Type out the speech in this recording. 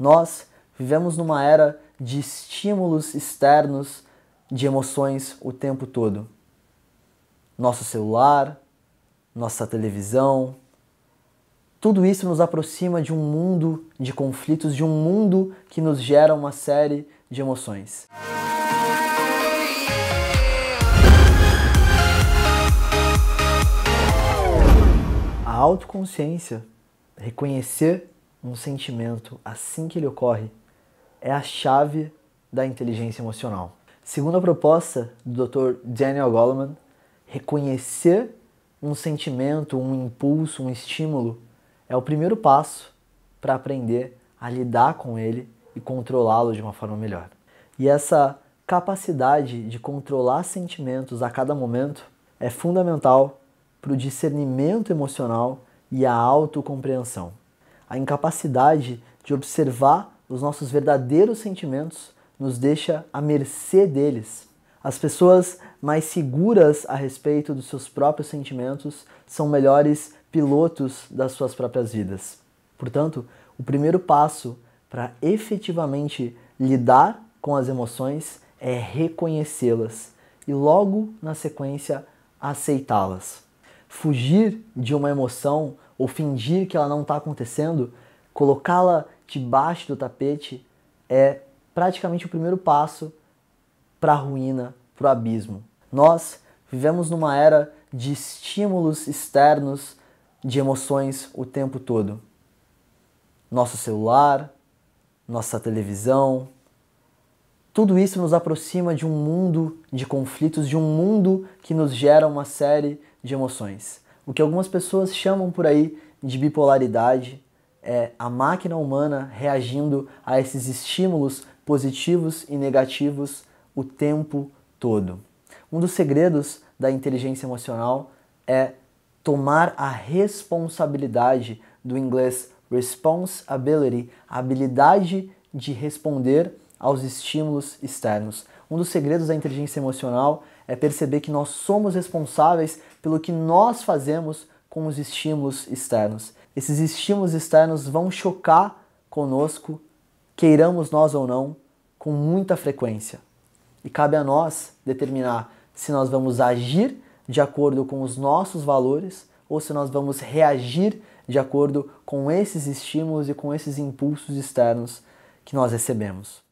Nós vivemos numa era de estímulos externos, de emoções o tempo todo. Nosso celular, nossa televisão, tudo isso nos aproxima de um mundo de conflitos, de um mundo que nos gera uma série de emoções. A autoconsciência, reconhecer um sentimento assim que ele ocorre é a chave da inteligência emocional. Segundo a proposta do Dr. Daniel Goleman, reconhecer um sentimento, um impulso, um estímulo é o primeiro passo para aprender a lidar com ele e controlá-lo de uma forma melhor. E essa capacidade de controlar sentimentos a cada momento é fundamental para o discernimento emocional e a autocompreensão. A incapacidade de observar os nossos verdadeiros sentimentos nos deixa à mercê deles. As pessoas mais seguras a respeito dos seus próprios sentimentos são melhores pilotos das suas próprias vidas. Portanto, o primeiro passo para efetivamente lidar com as emoções é reconhecê-las e, logo na sequência, aceitá-las. Fugir de uma emoção ou fingir que ela não está acontecendo, colocá-la debaixo do tapete é praticamente o primeiro passo para a ruína, para o abismo. Nós vivemos numa era de estímulos externos, de emoções o tempo todo. Nosso celular, nossa televisão, tudo isso nos aproxima de um mundo de conflitos, de um mundo que nos gera uma série de emoções. O que algumas pessoas chamam por aí de bipolaridade é a máquina humana reagindo a esses estímulos positivos e negativos o tempo todo. Um dos segredos da inteligência emocional é tomar a responsabilidade do inglês responsibility, a habilidade de responder aos estímulos externos. Um dos segredos da inteligência emocional é perceber que nós somos responsáveis pelo que nós fazemos com os estímulos externos. Esses estímulos externos vão chocar conosco, queiramos nós ou não, com muita frequência. E cabe a nós determinar se nós vamos agir de acordo com os nossos valores ou se nós vamos reagir de acordo com esses estímulos e com esses impulsos externos que nós recebemos.